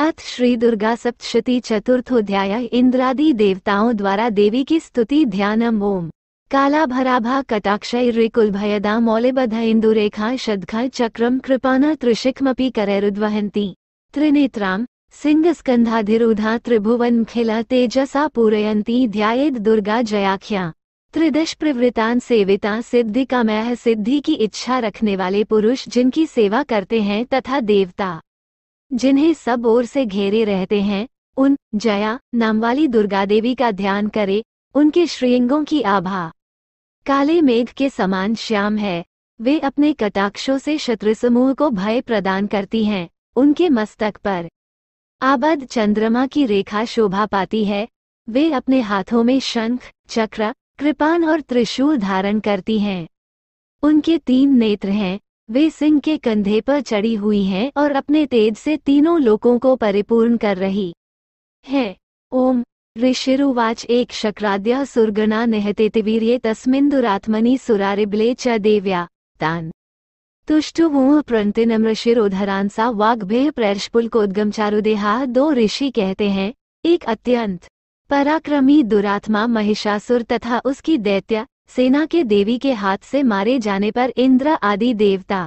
अथ श्री दुर्गा सप्तशती चतुर्थोध्याय इंद्रादि देवताओं द्वारा देवी की स्तुति ध्यानम ओम काला कटाक्षय रिकुल भयदा मौलिबध इंदुरेखा शदघ चक्रम कृपाना त्रिशिखमपि सिंह स्कंधाधिरुधा त्रिभुवन खिला तेजसा पूरयती ध्यायेद दुर्गा जयाख्या त्रिदश प्रवृतान सेविता सिद्धि का मह सिद्धि की इच्छा रखने वाले पुरुष जिनकी सेवा करते हैं तथा देवता जिन्हें सब ओर से घेरे रहते हैं उन जया नाम वाली दुर्गा देवी का ध्यान करे उनके श्रेयंगों की आभा काले मेघ के समान श्याम है वे अपने कटाक्षों से शत्रु समूह को भय प्रदान करती हैं उनके मस्तक पर आबद चंद्रमा की रेखा शोभा पाती है वे अपने हाथों में शंख चक्र कृपान और त्रिशूल धारण करती हैं उनके तीन नेत्र हैं वे सिंह के कंधे पर चढ़ी हुई हैं और अपने तेज से तीनों लोगों को परिपूर्ण कर रही है ओम ऋषिरुवाच एक शक्राद्य सुरगणा तस्मिन तस्मिन्दुरात्मनि सुरारिब्ले च देव्या तान् तुष्टुवूह प्रंतिनम्रशिरोधरान सा वाग्भेह प्रैर्षपुलकोद्गम चारुदेहा दो ऋषि कहते हैं एक अत्यंत पराक्रमी दुरात्मा महिषासुर तथा उसकी दैत्य सेना के देवी के हाथ से मारे जाने पर इंद्र आदि देवता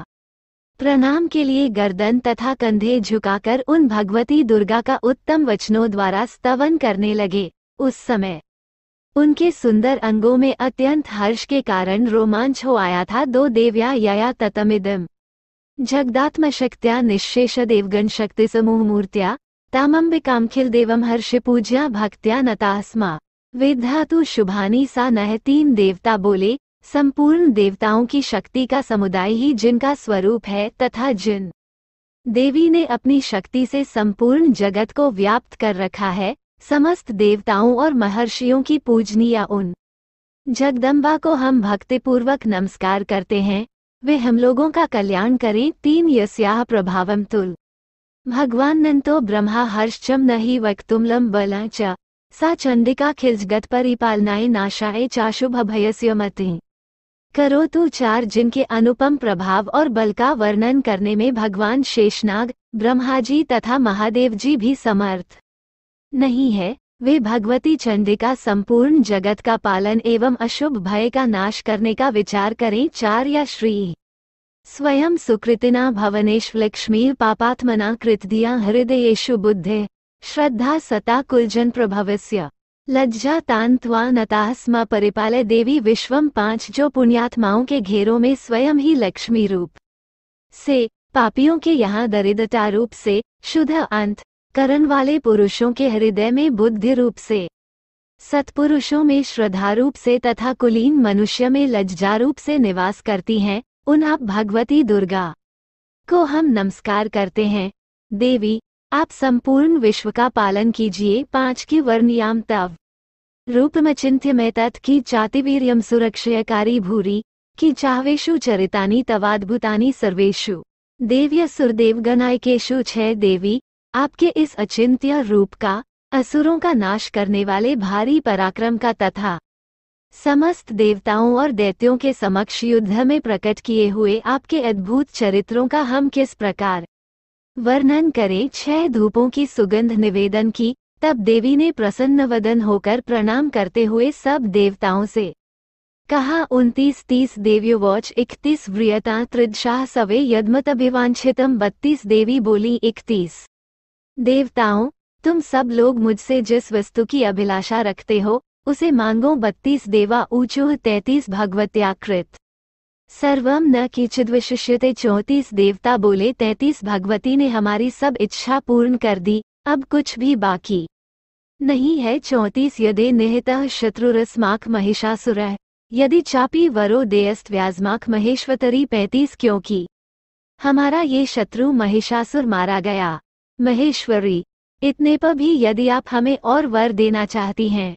प्रणाम के लिए गर्दन तथा कंधे झुकाकर उन भगवती दुर्गा का उत्तम वचनों द्वारा स्तवन करने लगे उस समय उनके सुंदर अंगों में अत्यंत हर्ष के कारण रोमांच हो आया था दो देव्या यया ततमिदम जगदात्म शक्त्या निशेष देवगण शक्ति समूह मूर्त्या तामंबिकामखिल देवम हर्ष पूज्या भक्त्या नतास्मा वे धातु शुभानी सा नह तीन देवता बोले संपूर्ण देवताओं की शक्ति का समुदाय ही जिनका स्वरूप है तथा जिन देवी ने अपनी शक्ति से संपूर्ण जगत को व्याप्त कर रखा है समस्त देवताओं और महर्षियों की पूजनीय उन जगदम्बा को हम भक्तिपूर्वक नमस्कार करते हैं वे हम लोगों का कल्याण करें तीन यस्या प्रभावम तुल भगवान नंतो ब्रह्मा हर्षचम नहीं वक्तुमलम बला च सा चंडिका खिजगत परिपालनाए नाशाए चाशुभ मते करो तू चार जिनके अनुपम प्रभाव और बल का वर्णन करने में भगवान शेषनाग ब्रह्माजी तथा महादेव जी भी समर्थ नहीं है वे भगवती चंडिका संपूर्ण जगत का पालन एवं अशुभ भय का नाश करने का विचार करें चार या श्री स्वयं सुकृतिना भवनेश्वलक्ष्मी पापात्मना कृतदिया हृदयेशु बुद्धे श्रद्धा सता कुलजन प्रभवस्य लज्जा तांत्वा नतास्मा परिपाले देवी विश्वम पांच जो पुण्यात्माओं के घेरों में स्वयं ही लक्ष्मी रूप से पापियों के यहाँ दरिद्रता रूप से शुद्ध अंत करण वाले पुरुषों के हृदय में बुद्धि रूप से सत्पुरुषों में श्रद्धा रूप से तथा कुलीन मनुष्य में लज्जा रूप से निवास करती हैं उन आप भगवती दुर्गा को हम नमस्कार करते हैं देवी आप संपूर्ण विश्व का पालन कीजिए पांच की वर्णियाम तव रूप में चिंत्य में तत् की सुरक्षा कारी भूरी की चाहवेशु चरितानी तवाद्भुतानी सर्वेशु देव्य गणायकेशु छह देवी आपके इस अचिंत्य रूप का असुरों का नाश करने वाले भारी पराक्रम का तथा समस्त देवताओं और दैत्यों के समक्ष युद्ध में प्रकट किए हुए आपके अद्भुत चरित्रों का हम किस प्रकार वर्णन करे छह धूपों की सुगंध निवेदन की तब देवी ने प्रसन्न वदन होकर प्रणाम करते हुए सब देवताओं से कहा उनतीस तीस देव्यो वॉच इकतीस व्रियता त्रिदशाह सवे यदमतभिवांछितम बत्तीस देवी बोली इकतीस देवताओं तुम सब लोग मुझसे जिस वस्तु की अभिलाषा रखते हो उसे मांगो बत्तीस देवा ऊंचो तैतीस भगवत्याकृत सर्वम न किचिद्विशिष्यते चौंतीस देवता बोले तैतीस भगवती ने हमारी सब इच्छा पूर्ण कर दी अब कुछ भी बाकी नहीं है चौंतीस यदि निहितः शत्रुरस्माक महिषासुर यदि चापी वरो देयस्त व्याजमाक महेश्वतरी पैंतीस क्योंकि हमारा ये शत्रु महिषासुर मारा गया महेश्वरी इतने पर भी यदि आप हमें और वर देना चाहती हैं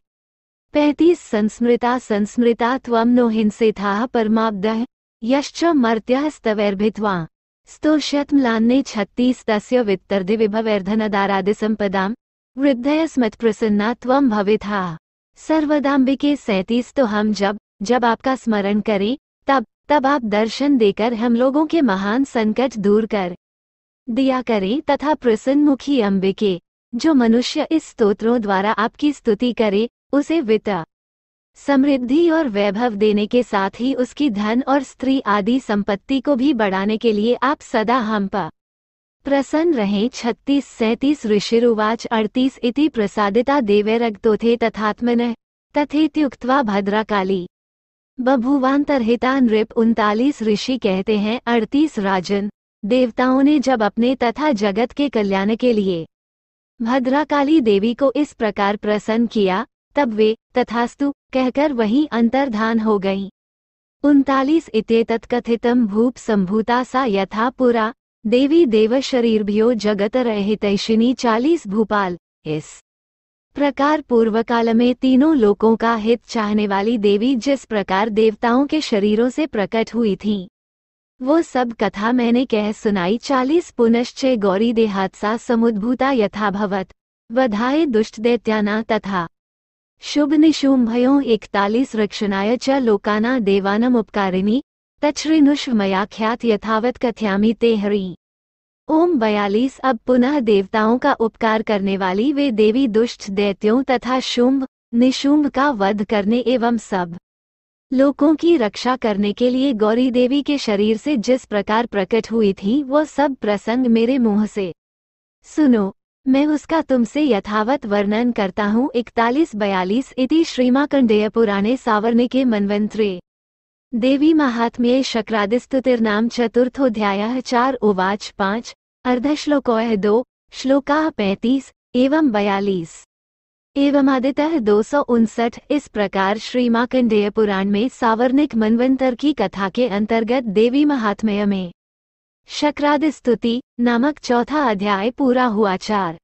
पैंतीस संस्मृता संस्मृता त्वम नो हिंसे था परमाब्दह यश्च मर्त्यः स्तवैर्भित्वा स्तुष्यत्म्लान्ने छत्तीस् तस्य वित्तर्धि विभवैर्धनदारादिसम्पदाम् वृद्धयस्मत्प्रसन्ना त्वं भविथा सर्वदाम्बिके सैतीस तो हम जब जब आपका स्मरण करें तब तब आप दर्शन देकर हम लोगों के महान संकट दूर कर दिया करें तथा प्रसन्न मुखी अम्बिके जो मनुष्य इस स्तोत्रों द्वारा आपकी स्तुति करे उसे वित्त समृद्धि और वैभव देने के साथ ही उसकी धन और स्त्री आदि संपत्ति को भी बढ़ाने के लिए आप सदा हम पा प्रसन्न रहें छत्तीस सैंतीस ऋषिरुवाच अड़तीस इति प्रसादिता देवैरग्तोथे तथात्मन तथेत्युक्तवा भद्राकाली बभुवान्तरहिता नृप उनतालीस ऋषि कहते हैं अड़तीस राजन देवताओं ने जब अपने तथा जगत के कल्याण के लिए भद्राकाली देवी को इस प्रकार प्रसन्न किया तब वे तथास्तु कहकर वही अंतर्धान हो गई उनतालीस इत्येतत्कथितम भूप संभूता सा यथा पुरा देवी देव भियो जगत तैशिनी चालीस भूपाल इस प्रकार पूर्व काल में तीनों लोकों का हित चाहने वाली देवी जिस प्रकार देवताओं के शरीरों से प्रकट हुई थी वो सब कथा मैंने कह सुनाई चालीस पुनश्चे गौरी देहात्सा समुद्भूता यथाभवत वधाए दुष्ट दैत्याना तथा शुभ शुभनिशुंभयो एकतालीस रक्षणाय च लोकाना देवानमुपकारिणी तच्छ्रीनुष्वमयाख्यात यथावत कथ्यामी ते हरी ओम बयालीस अब पुनः देवताओं का उपकार करने वाली वे देवी दुष्ट दैत्यों तथा शुंभ निशुंभ का वध करने एवं सब लोगों की रक्षा करने के लिए गौरी देवी के शरीर से जिस प्रकार प्रकट हुई थी वह सब प्रसंग मेरे मुंह से सुनो मैं उसका तुमसे यथावत वर्णन करता हूँ इकतालीस बयालीस इति श्रीमाकंडेय पुराणे सावर्ण के मनवंत्रे देवी महात्म्ये शक्रादिस्तुतिर्नाम चतुर्थोध्याय चार उवाच पाँच अर्धश्लोको दो श्लोका पैंतीस एवं बयालीस एवं दो सौ उनसठ इस प्रकार श्रीमाकंडेय पुराण में सावर्णिक मनवंतर की कथा के अंतर्गत देवी महात्म्य में शक्रादि स्तुति नामक चौथा अध्याय पूरा हुआ चार